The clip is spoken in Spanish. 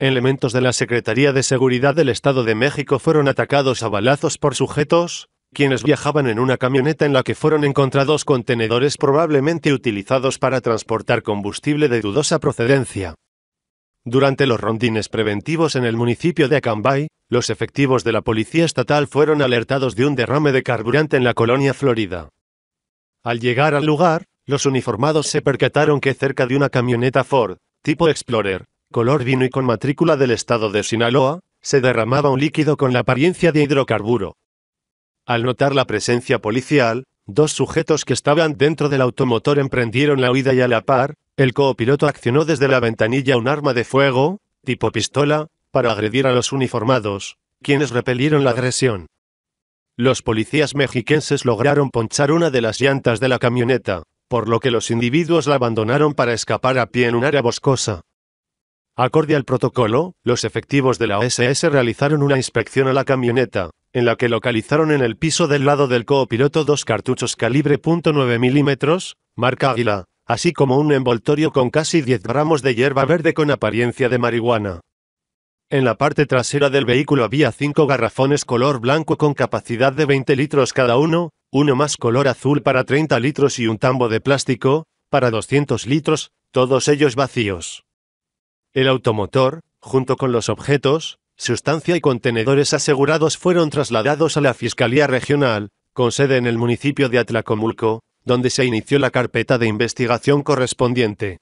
Elementos de la Secretaría de Seguridad del Estado de México fueron atacados a balazos por sujetos, quienes viajaban en una camioneta en la que fueron encontrados contenedores probablemente utilizados para transportar combustible de dudosa procedencia. Durante los rondines preventivos en el municipio de Acambay, los efectivos de la Policía Estatal fueron alertados de un derrame de carburante en la colonia Florida. Al llegar al lugar, los uniformados se percataron que cerca de una camioneta Ford, tipo Explorer, color vino y con matrícula del estado de Sinaloa, se derramaba un líquido con la apariencia de hidrocarburo. Al notar la presencia policial, dos sujetos que estaban dentro del automotor emprendieron la huida y a la par, el copiloto accionó desde la ventanilla un arma de fuego, tipo pistola, para agredir a los uniformados, quienes repelieron la agresión. Los policías mexiquenses lograron ponchar una de las llantas de la camioneta, por lo que los individuos la abandonaron para escapar a pie en un área boscosa. Acorde al protocolo, los efectivos de la OSS realizaron una inspección a la camioneta, en la que localizaron en el piso del lado del copiloto dos cartuchos calibre .9 milímetros, marca Águila, así como un envoltorio con casi 10 gramos de hierba verde con apariencia de marihuana. En la parte trasera del vehículo había cinco garrafones color blanco con capacidad de 20 litros cada uno, uno más color azul para 30 litros y un tambo de plástico, para 200 litros, todos ellos vacíos. El automotor, junto con los objetos, sustancia y contenedores asegurados fueron trasladados a la Fiscalía Regional, con sede en el municipio de Atlacomulco, donde se inició la carpeta de investigación correspondiente.